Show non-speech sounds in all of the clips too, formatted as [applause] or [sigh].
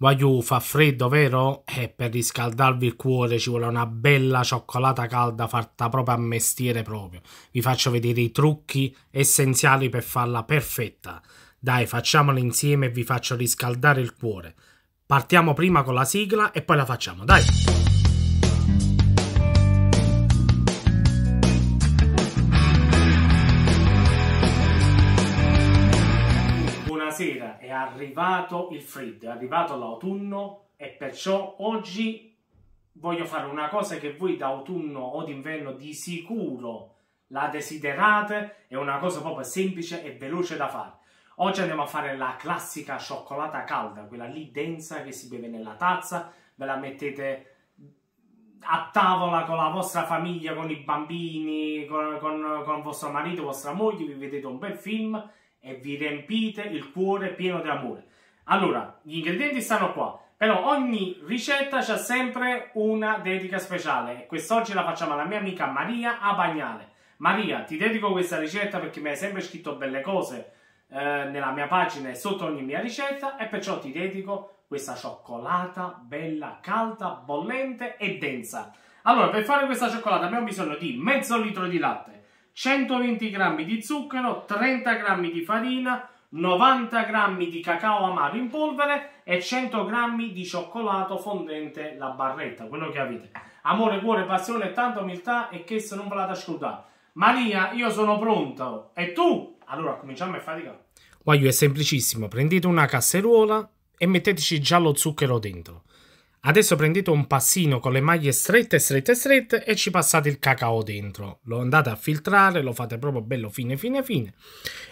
Waiu fa freddo, vero? E eh, per riscaldarvi il cuore ci vuole una bella cioccolata calda fatta proprio a mestiere proprio. Vi faccio vedere i trucchi essenziali per farla perfetta. Dai, facciamola insieme e vi faccio riscaldare il cuore. Partiamo prima con la sigla e poi la facciamo, dai! Buonasera, è arrivato il freddo, è arrivato l'autunno e perciò oggi voglio fare una cosa che voi d'autunno o d'inverno di sicuro la desiderate, è una cosa proprio semplice e veloce da fare. Oggi andiamo a fare la classica cioccolata calda, quella lì densa che si beve nella tazza, ve la mettete a tavola con la vostra famiglia, con i bambini, con, con, con vostro marito, vostra moglie, vi vedete un bel film e vi riempite il cuore pieno di amore. Allora, gli ingredienti stanno qua, però ogni ricetta c'è sempre una dedica speciale quest'oggi la facciamo alla mia amica Maria Abagnale. Maria, ti dedico questa ricetta perché mi hai sempre scritto belle cose eh, nella mia pagina e sotto ogni mia ricetta e perciò ti dedico questa cioccolata bella, calda, bollente e densa. Allora, per fare questa cioccolata abbiamo bisogno di mezzo litro di latte, 120 g di zucchero, 30 g di farina, 90 g di cacao amaro in polvere e 100 g di cioccolato fondente la barretta, quello che avete. Amore, cuore, passione e tanta umiltà e che se non ve la scrutare. Maria, io sono pronto. E tu? Allora, cominciamo a faticare. Guaglio è semplicissimo. Prendete una casseruola e metteteci già lo zucchero dentro. Adesso prendete un passino con le maglie strette, strette, strette e ci passate il cacao dentro. Lo andate a filtrare, lo fate proprio bello fine, fine, fine.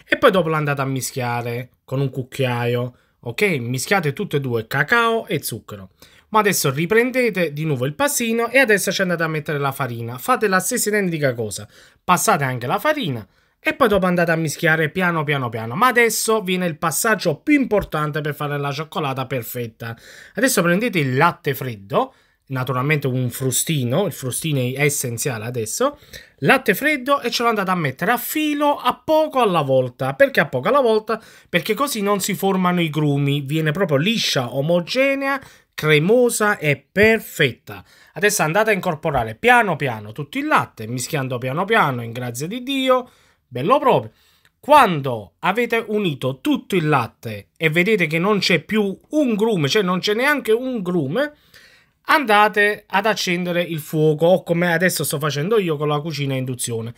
E poi dopo lo andate a mischiare con un cucchiaio. Ok? Mischiate tutte e due cacao e zucchero. Ma adesso riprendete di nuovo il passino e adesso ci andate a mettere la farina. Fate la stessa identica cosa. Passate anche la farina e poi dopo andate a mischiare piano piano piano. Ma adesso viene il passaggio più importante per fare la cioccolata perfetta. Adesso prendete il latte freddo, naturalmente un frustino, il frustino è essenziale adesso, latte freddo e ce lo andate a mettere a filo a poco alla volta. Perché a poco alla volta? Perché così non si formano i grumi, viene proprio liscia, omogenea, cremosa e perfetta. Adesso andate a incorporare piano piano tutto il latte, mischiando piano piano in grazia di Dio Bello proprio. Quando avete unito tutto il latte e vedete che non c'è più un grume, cioè non c'è neanche un grume, andate ad accendere il fuoco, o come adesso sto facendo io con la cucina a induzione.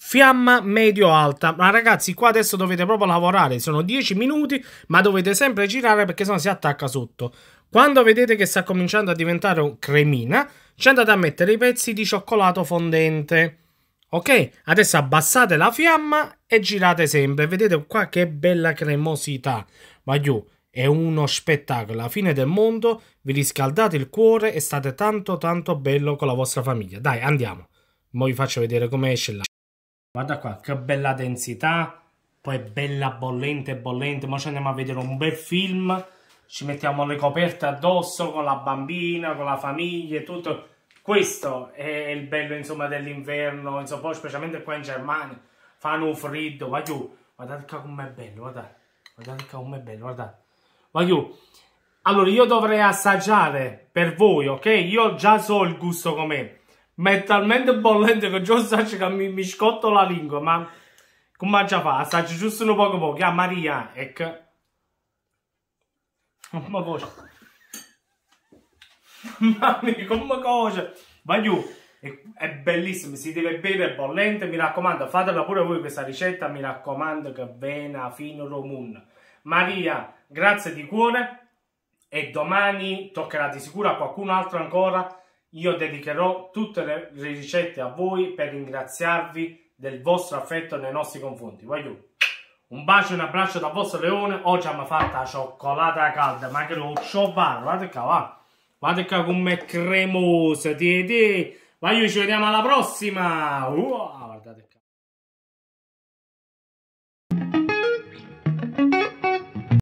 Fiamma medio-alta, ma ragazzi qua adesso dovete proprio lavorare, sono 10 minuti, ma dovete sempre girare perché sennò si attacca sotto. Quando vedete che sta cominciando a diventare cremina, ci andate a mettere i pezzi di cioccolato fondente Ok, adesso abbassate la fiamma e girate sempre. Vedete qua che bella cremosità. Voglio, è uno spettacolo. La fine del mondo, vi riscaldate il cuore e state tanto tanto bello con la vostra famiglia. Dai, andiamo. Ora vi faccio vedere come esce la... Guarda qua, che bella densità. Poi bella bollente, bollente. Ora ci andiamo a vedere un bel film. Ci mettiamo le coperte addosso con la bambina, con la famiglia e tutto questo è il bello insomma, dell'inverno, insomma, poi specialmente qua in Germania, fanno freddo, ma giù, guardate com'è bello, guardate, guardate com'è bello, guardate, ma giù. Allora, io dovrei assaggiare per voi, ok? Io già so il gusto com'è, ma è talmente bollente che già assaggio che mi, mi, scotto la lingua, ma come già fa? Assaggio giusto un poco poco, a ah, Maria, ecco. oh, [laughs] Ma cosa? mamma mia, come cosa! Vai giù! È, è, bellissimo, si deve bere bollente, mi raccomando, fatela pure voi questa ricetta, mi raccomando che vena fino romun. Maria, grazie di cuore e domani toccherà di sicuro a qualcun altro ancora. Io dedicherò tutte le ricette a voi per ringraziarvi del vostro affetto nei nostri confronti. Voglio un bacio e un abbraccio da vostro leone. Oggi abbiamo fatto la cioccolata calda, ma che lo ciò va, guardate qua, va. Guarda qua com'è cremosa, tieti. Ma io ci vediamo alla prossima. Wow.